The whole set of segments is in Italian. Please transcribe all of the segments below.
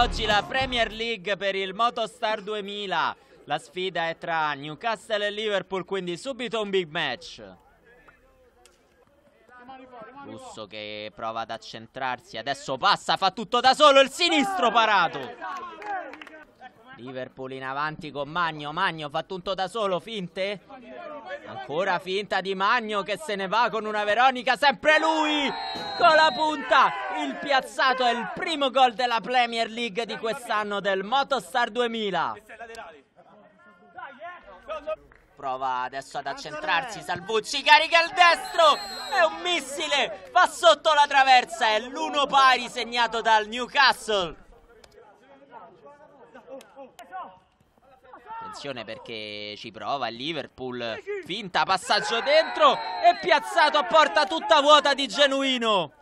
oggi la Premier League per il Motostar 2000. La sfida è tra Newcastle e Liverpool, quindi subito un big match. Russo che prova ad accentrarsi, adesso passa, fa tutto da solo, il sinistro parato. Liverpool in avanti con Magno, Magno fa tutto da solo, finte? Ancora finta di Magno che se ne va con una Veronica, sempre lui! Con la punta! il piazzato è il primo gol della Premier League di quest'anno del Motostar 2000. Prova adesso ad accentrarsi, Salvucci carica il destro, è un missile, va sotto la traversa, è l'uno pari segnato dal Newcastle. Attenzione perché ci prova il Liverpool, finta passaggio dentro e piazzato a porta tutta vuota di Genuino.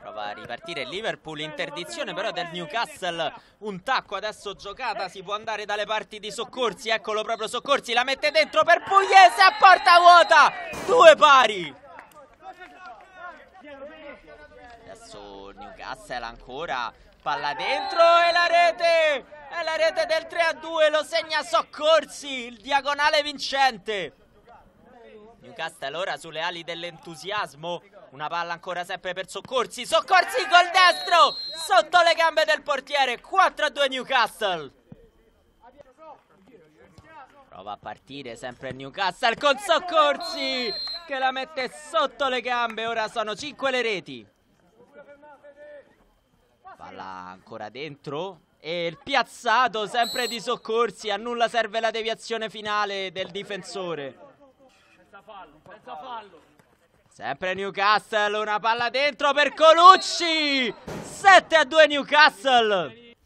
Prova a ripartire il Liverpool, interdizione però del Newcastle, un tacco adesso giocata, si può andare dalle parti di Soccorsi, eccolo proprio Soccorsi, la mette dentro per Pugliese a porta vuota, due pari. Adesso Newcastle ancora, palla dentro e la rete, e la rete del 3 a 2, lo segna Soccorsi, il diagonale vincente. Newcastle ora sulle ali dell'entusiasmo una palla ancora sempre per Soccorsi. Soccorsi col destro sotto le gambe del portiere. 4 a 2 Newcastle. Prova a partire sempre Newcastle con Soccorsi che la mette sotto le gambe. Ora sono 5 le reti. Palla ancora dentro. E il piazzato sempre di Soccorsi. A nulla serve la deviazione finale del difensore. Senza fallo, senza fallo. Sempre Newcastle, una palla dentro per Colucci! 7 a 2 Newcastle!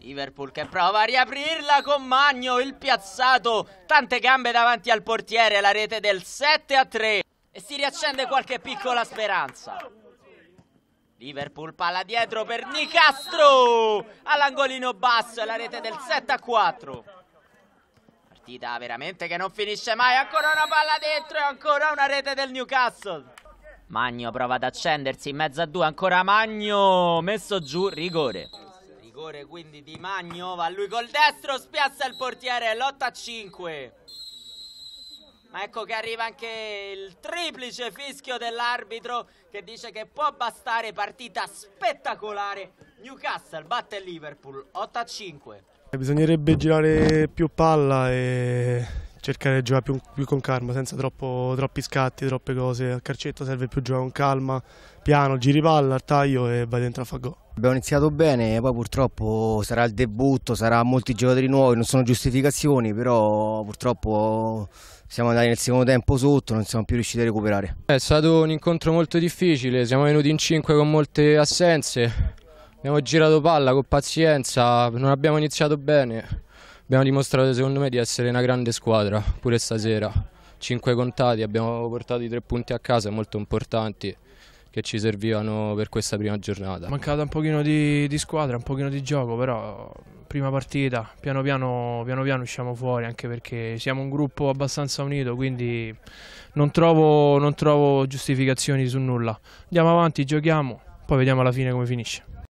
Liverpool che prova a riaprirla con Magno, il piazzato, tante gambe davanti al portiere, la rete del 7 a 3 e si riaccende qualche piccola speranza. Liverpool palla dietro per Nicastro all'angolino basso, la rete del 7 a 4 partita veramente che non finisce mai. Ancora una palla dentro e ancora una rete del Newcastle. Magno prova ad accendersi in mezzo a due, ancora Magno, messo giù, rigore. Rigore quindi di Magno, va lui col destro, spiazza il portiere, lotta a 5. Ma ecco che arriva anche il triplice fischio dell'arbitro che dice che può bastare partita spettacolare. Newcastle batte Liverpool 8 a 5. Eh, bisognerebbe girare più palla e cercare di giocare più, più con calma, senza troppo, troppi scatti, troppe cose. Al calcetto serve più giocare con calma, piano, giri palla, taglio e vai dentro a fa gol. Abbiamo iniziato bene, poi purtroppo sarà il debutto, sarà molti giocatori nuovi, non sono giustificazioni, però purtroppo siamo andati nel secondo tempo sotto, non siamo più riusciti a recuperare. È stato un incontro molto difficile, siamo venuti in 5 con molte assenze, Abbiamo girato palla con pazienza, non abbiamo iniziato bene. Abbiamo dimostrato secondo me di essere una grande squadra, pure stasera. Cinque contati, abbiamo portato i tre punti a casa molto importanti che ci servivano per questa prima giornata. Mancata un pochino di, di squadra, un pochino di gioco, però prima partita, piano piano, piano piano, usciamo fuori, anche perché siamo un gruppo abbastanza unito, quindi non trovo, non trovo giustificazioni su nulla. Andiamo avanti, giochiamo, poi vediamo alla fine come finisce.